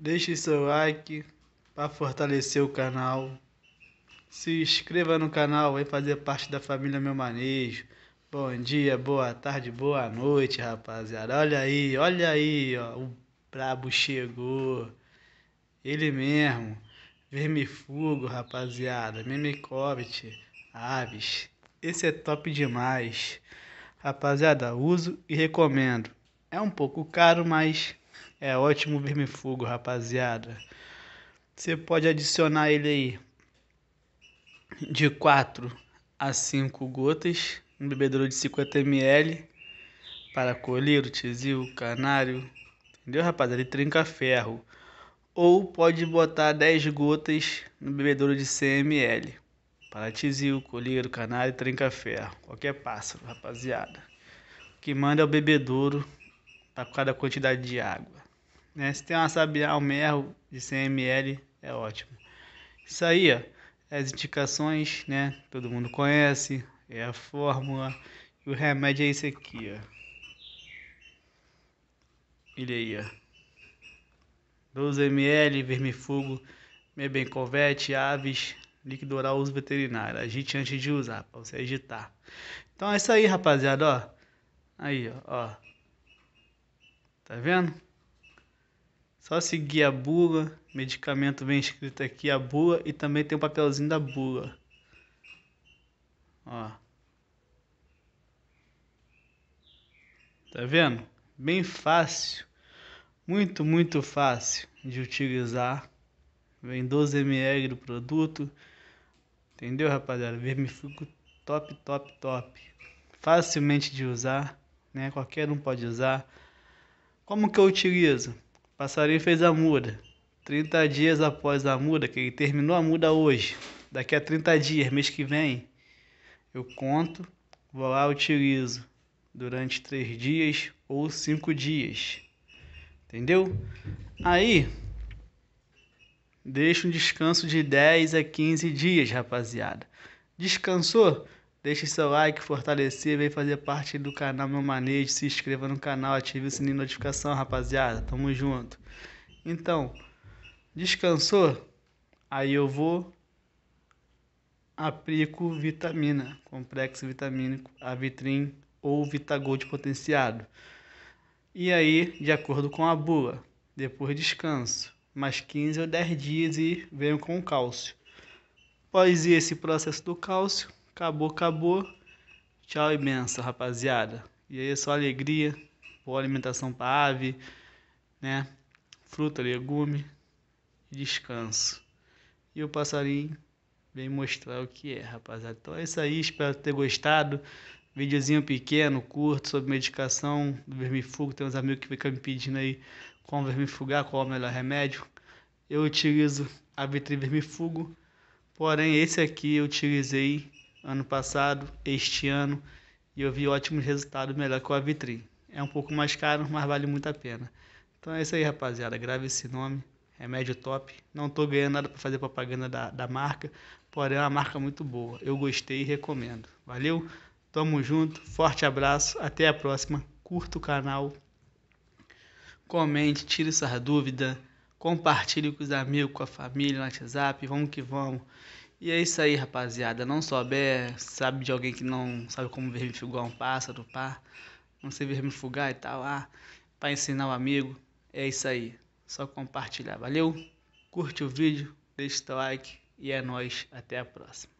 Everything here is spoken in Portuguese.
Deixe seu like para fortalecer o canal. Se inscreva no canal, e fazer parte da família Meu Manejo. Bom dia, boa tarde, boa noite, rapaziada. Olha aí, olha aí, ó, o brabo chegou. Ele mesmo. Vermifugo, rapaziada. Memecovit, aves. Esse é top demais. Rapaziada, uso e recomendo. É um pouco caro, mas é ótimo vermifugo, rapaziada. Você pode adicionar ele aí de 4 a 5 gotas, um bebedouro de 50 ml para colírio, tizil, canário, entendeu, rapaziada? Ele trinca ferro. Ou pode botar 10 gotas no bebedouro de 100 ml para tizil, colírio, canário, trinca ferro. Qualquer pássaro, rapaziada. O que manda é o bebedouro para tá cada quantidade de água. Né? Se tem uma sabiá, um merro de 100 ml, é ótimo. Isso aí, ó, é as indicações, né? Todo mundo conhece, é a fórmula. E o remédio é esse aqui, ó. Ele aí, ó. 12 ml, vermifugo, mebencolvete, aves, líquido oral uso veterinário. Agite antes de usar, para você agitar. Então é isso aí, rapaziada, ó. Aí, ó. ó. Tá vendo? Só seguir a bula, medicamento vem escrito aqui a bula e também tem o um papelzinho da bula. Ó. Tá vendo? Bem fácil. Muito, muito fácil de utilizar. Vem 12 ml do produto. Entendeu, rapaziada? Vermifugo top, top, top. Facilmente de usar, né? Qualquer um pode usar. Como que eu utilizo? Passarinho fez a muda. 30 dias após a muda, que ele terminou a muda hoje, daqui a 30 dias, mês que vem, eu conto, vou lá utilizo durante 3 dias ou 5 dias. Entendeu? Aí, deixa um descanso de 10 a 15 dias, rapaziada. Descansou? Deixe seu like, fortalecer, vem fazer parte do canal Meu Manejo, se inscreva no canal, ative o sininho de notificação, rapaziada. Tamo junto. Então, descansou? Aí eu vou aplico vitamina, complexo vitamínico, a vitrine ou Vitagold potenciado. E aí, de acordo com a bula, depois descanso, mais 15 ou 10 dias e venho com o cálcio. Após esse processo do cálcio, Acabou, acabou. Tchau e benção, rapaziada. E aí é só alegria, boa alimentação para ave, né? Fruta, legume, descanso. E o passarinho vem mostrar o que é, rapaziada. Então é isso aí, espero ter gostado. Videozinho pequeno, curto, sobre medicação do vermifugo. Tem uns amigos que ficam me pedindo aí como vermifugar, qual é o melhor remédio. Eu utilizo a Vitri Vermifugo, porém esse aqui eu utilizei ano passado, este ano, e eu vi ótimos resultados melhor que o Avitri. É um pouco mais caro, mas vale muito a pena. Então é isso aí, rapaziada. Grave esse nome, remédio top. Não estou ganhando nada para fazer propaganda da, da marca, porém é uma marca muito boa. Eu gostei e recomendo. Valeu? Tamo junto, forte abraço, até a próxima. Curta o canal, comente, tire suas dúvidas, compartilhe com os amigos, com a família no WhatsApp, vamos que vamos. E é isso aí, rapaziada. Não souber, sabe de alguém que não sabe como vermifugar um pássaro, pá. Não sei vermifugar e tal, ah. Pra ensinar o um amigo. É isso aí. Só compartilhar. Valeu? Curte o vídeo, deixa o like e é nós Até a próxima.